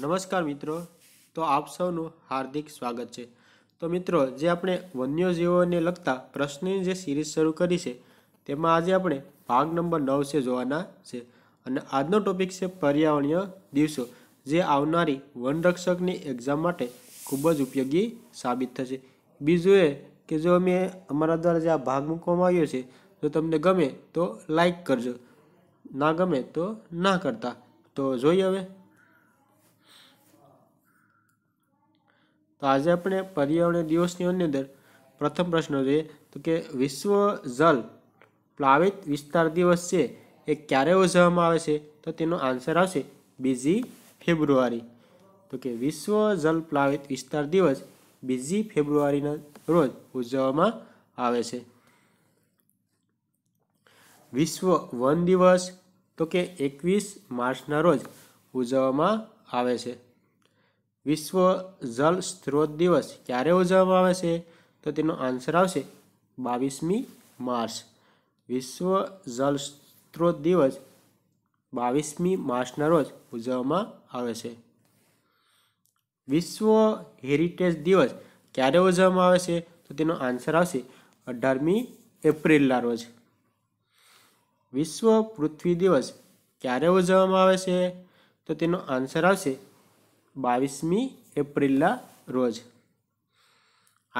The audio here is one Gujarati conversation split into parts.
નમસ્કાર મિત્રો તો આપ સૌનું હાર્દિક સ્વાગત છે તો મિત્રો જે આપણે વન્યજીવોને લગતા પ્રશ્નની જે સિરીઝ શરૂ કરી છે તેમાં આજે આપણે ભાગ નંબર નવ છે જોવાના છે અને આજનો ટોપિક છે પર્યાવરણીય દિવસો જે આવનારી વનરક્ષકની એક્ઝામ માટે ખૂબ જ ઉપયોગી સાબિત થશે બીજું એ કે જો અમે અમારા દ્વારા જે આ ભાગ મૂકવામાં આવ્યો છે જો તમને ગમે તો લાઈક કરજો ના ગમે તો ના કરતા તો જોઈએ હવે તો આજે આપણે પર્યાવરણ દિવસની અંદર પ્રથમ પ્રશ્ન જોઈએ તો કે વિશ્વ જલ પ્લાવિત વિસ્તાર દિવસ છે એ ક્યારે ઉજવવામાં આવે છે તો તેનો આન્સર આવશે બીજી ફેબ્રુઆરી તો કે વિશ્વ જલ પ્લાવિત વિસ્તાર દિવસ બીજી ફેબ્રુઆરીના રોજ ઉજવવામાં આવે છે વિશ્વ વન દિવસ તો કે એકવીસ માર્ચના રોજ ઉજવવામાં આવે છે વિશ્વ જલ સ્ત્રોત દિવસ ક્યારે ઉજવવામાં આવે છે તો તેનો આન્સર આવશે બાવીસમી માર્ચ વિશ્વ જલ સ્ત્રોત દિવસ બાવીસમી માર્ચના રોજ ઉજવવામાં આવે છે વિશ્વ હેરિટેજ દિવસ ક્યારે ઉજવવામાં આવે છે તો તેનો આન્સર આવશે અઢારમી એપ્રિલના રોજ વિશ્વ પૃથ્વી દિવસ ક્યારે ઉજવવામાં આવે છે તો તેનો આન્સર આવશે બાવીસમી એપ્રિલના રોજ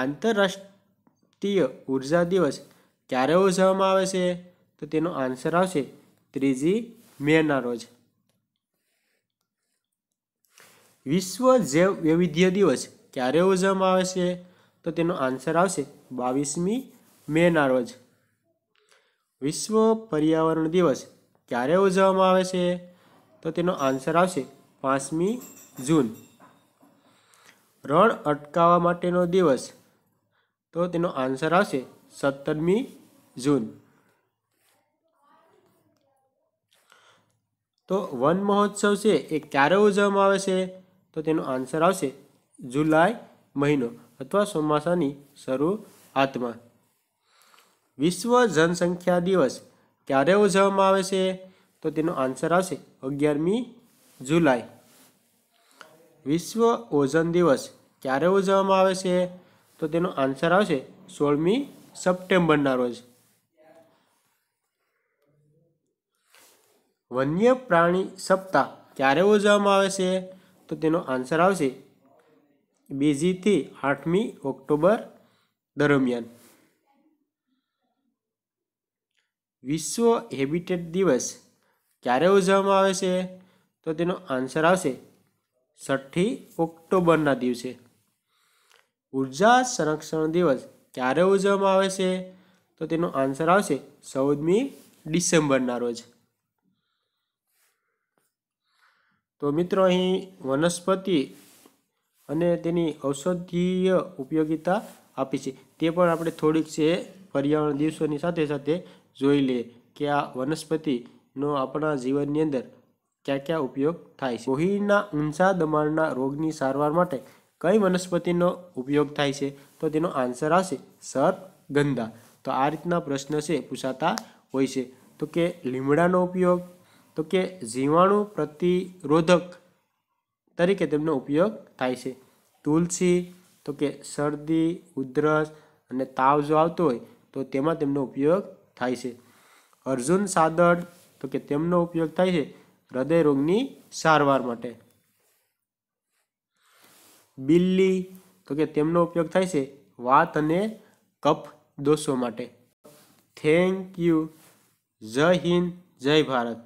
આંતરરાષ્ટ્રીય ઉર્જા દિવસ ક્યારે ઉજવવામાં આવે છે તો તેનો આન્સર આવશે ત્રીજી મેના રોજ વિશ્વ જૈવ વૈવિધ્ય દિવસ ક્યારે ઉજવવામાં આવે છે તો તેનો આન્સર આવશે બાવીસમી મેના રોજ વિશ્વ પર્યાવરણ દિવસ ક્યારે ઉજવવામાં આવે છે તો તેનો આન્સર આવશે પાંચમી જૂન રણ અટકાવવા માટેનો દિવસ તો તેનો આન્સર આવશે સત્તરમી જૂન તો વન મહોત્સવ છે એ ક્યારે ઉજવવામાં આવે છે તો તેનો આન્સર આવશે જુલાઈ મહિનો અથવા ચોમાસાની શરૂઆતમાં વિશ્વ જનસંખ્યા દિવસ ક્યારે ઉજવવામાં આવે છે તો તેનો આન્સર આવશે અગિયારમી જુલાઈ વિશ્વ ઓઝન દિવસ ક્યારે ઉજવવામાં આવે છે તો તેનો આન્સર આવશે સોળમી સપ્ટેમ્બરના રોજ વન્ય પ્રાણી સપ્તાહ ક્યારે ઉજવવામાં આવે છે તો તેનો આન્સર આવશે બીજીથી આઠમી ઓક્ટોબર દરમિયાન વિશ્વ હેબિટેટ દિવસ ક્યારે ઉજવવામાં આવે છે તો તેનો આન્સર આવશે છઠ્ઠી ઓક્ટોબરના દિવસે ઉર્જા સંરક્ષણ દિવસ ક્યારે ઉજવવામાં આવે છે તો તેનો આન્સર આવશે ચૌદમી ડિસેમ્બરના રોજ તો મિત્રો અહીં વનસ્પતિ અને તેની ઔષધીય ઉપયોગિતા આપી છે તે પણ આપણે થોડીક છે પર્યાવરણ દિવસોની સાથે સાથે જોઈ લઈએ કે આ વનસ્પતિનો આપણા જીવનની અંદર ક્યાં ક્યાં ઉપયોગ થાય છે લોહીના ઊંચા દમણના રોગની સારવાર માટે કઈ વનસ્પતિનો ઉપયોગ થાય છે તો તેનો આન્સર આવશે સર્પ ગંધા તો આ રીતના પ્રશ્ન છે પૂછાતા હોય છે તો કે લીમડાનો ઉપયોગ તો કે જીવાણુ પ્રતિરોધક તરીકે તેમનો ઉપયોગ થાય છે તુલસી તો કે શરદી ઉધરસ અને તાવ જો આવતો હોય તો તેમાં તેમનો ઉપયોગ થાય છે અર્જુન સાદળ તો કે તેમનો ઉપયોગ થાય છે હૃદયરોગની સારવાર માટે બિલ્લી તો કે તેમનો ઉપયોગ થાય છે વાત અને કફ દોષો માટે થેન્ક યુ જય હિન્દ જય ભારત